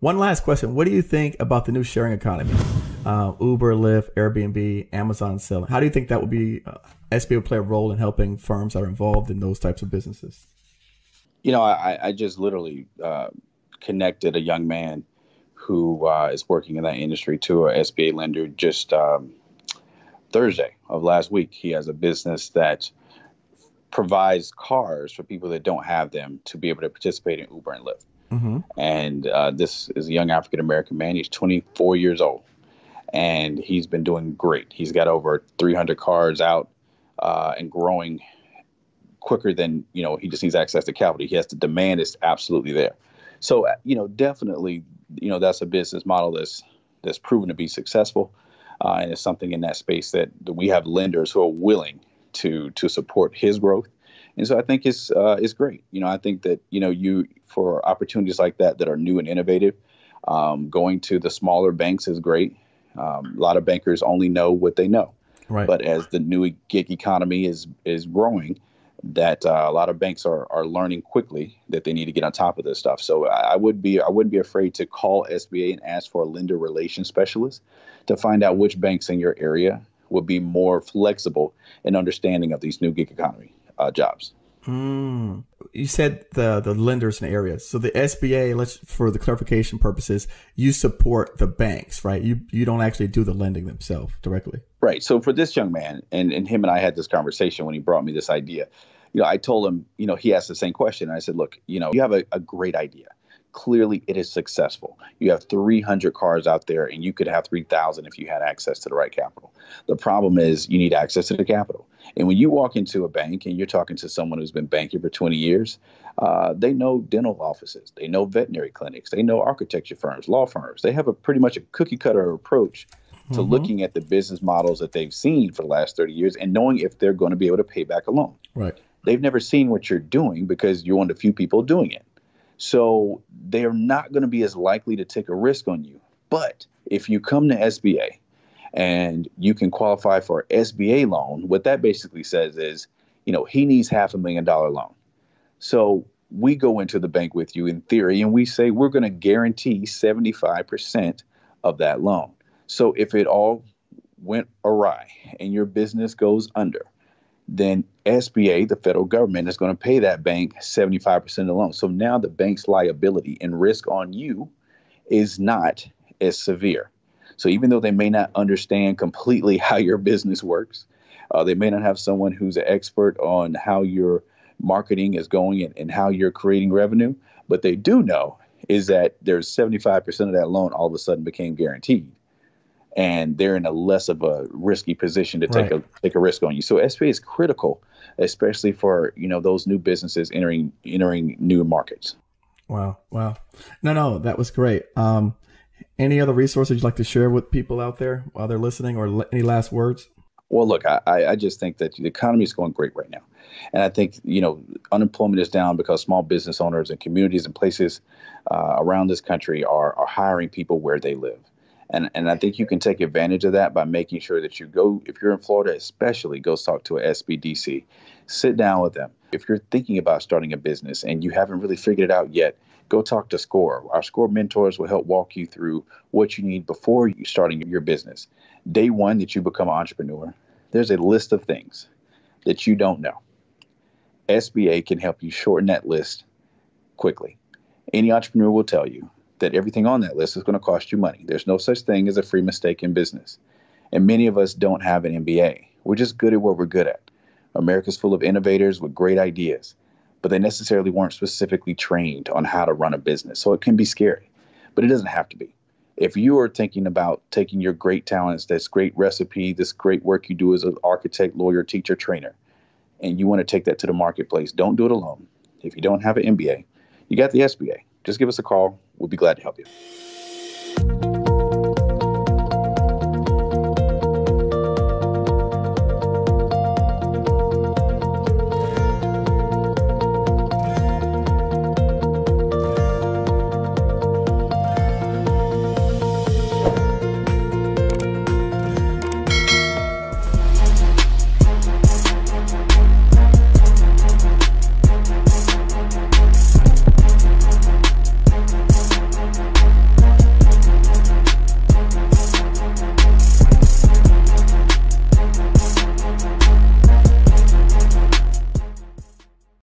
One last question. What do you think about the new sharing economy? Uh, Uber, Lyft, Airbnb, Amazon selling. How do you think that will be, uh, SBA play a role in helping firms that are involved in those types of businesses? You know, I, I just literally uh, connected a young man who uh, is working in that industry to a SBA lender just um, Thursday of last week. He has a business that provides cars for people that don't have them to be able to participate in Uber and Lyft. Mm-hmm. And uh, this is a young African American man. He's 24 years old, and he's been doing great. He's got over 300 cars out uh, and growing quicker than you know. He just needs access to capital. He has the demand is absolutely there. So uh, you know, definitely, you know, that's a business model that's that's proven to be successful, uh, and it's something in that space that, that we have lenders who are willing to to support his growth and so I think it's uh, it's great. You know, I think that you know you for opportunities like that that are new and innovative, um, going to the smaller banks is great. Um, a lot of bankers only know what they know. Right. But as the new gig economy is is growing, that uh, a lot of banks are are learning quickly that they need to get on top of this stuff. So I, I, would be I wouldn't be afraid to call SBA and ask for a lender relations specialist to find out which banks in your area would be more flexible in understanding of these new gig economy uh, jobs. Mm. You said the the lenders and areas. So the SBA, let's for the clarification purposes, you support the banks, right? You you don't actually do the lending themselves directly. Right. So for this young man, and and him and I had this conversation when he brought me this idea. You know, I told him, you know, he asked the same question. I said, look, you know, you have a, a great idea clearly it is successful. You have 300 cars out there, and you could have 3,000 if you had access to the right capital. The problem is you need access to the capital. And when you walk into a bank and you're talking to someone who's been banking for 20 years, uh, they know dental offices, they know veterinary clinics, they know architecture firms, law firms. They have a pretty much a cookie cutter approach to mm-hmm. looking at the business models that they've seen for the last 30 years and knowing if they're going to be able to pay back a loan. Right. They've never seen what you're doing because you're one of the few people doing it. So they are not going to be as likely to take a risk on you. But if you come to SBA and you can qualify for SBA loan, what that basically says is, you know, he needs half a million dollar loan. So we go into the bank with you in theory and we say we're going to guarantee 75% of that loan. So if it all went awry and your business goes under, then SBA, the federal government, is going to pay that bank 75% of the loan. So now the bank's liability and risk on you is not as severe. So even though they may not understand completely how your business works, uh, they may not have someone who's an expert on how your marketing is going and, and how you're creating revenue, but they do know is that there's 75% of that loan all of a sudden became guaranteed and they're in a less of a risky position to take right. a take a risk on you. So SBA is critical, especially for you know those new businesses entering entering new markets. Wow, wow, no, no, that was great. Um, any other resources you'd like to share with people out there while they're listening, or l- any last words? Well, look, I, I just think that the economy is going great right now. And I think, you know, unemployment is down because small business owners and communities and places uh, around this country are, are hiring people where they live. And and I think you can take advantage of that by making sure that you go if you're in Florida, especially go talk to a SBDC, sit down with them. If you're thinking about starting a business and you haven't really figured it out yet, go talk to Score. Our Score mentors will help walk you through what you need before you starting your business. Day one that you become an entrepreneur, there's a list of things that you don't know. SBA can help you shorten that list quickly. Any entrepreneur will tell you that everything on that list is going to cost you money. There's no such thing as a free mistake in business. And many of us don't have an MBA. We're just good at what we're good at. America's full of innovators with great ideas, but they necessarily weren't specifically trained on how to run a business. So it can be scary, but it doesn't have to be. If you are thinking about taking your great talents, this great recipe, this great work you do as an architect, lawyer, teacher, trainer, and you want to take that to the marketplace, don't do it alone. If you don't have an MBA, you got the SBA. Just give us a call, We'll be glad to help you.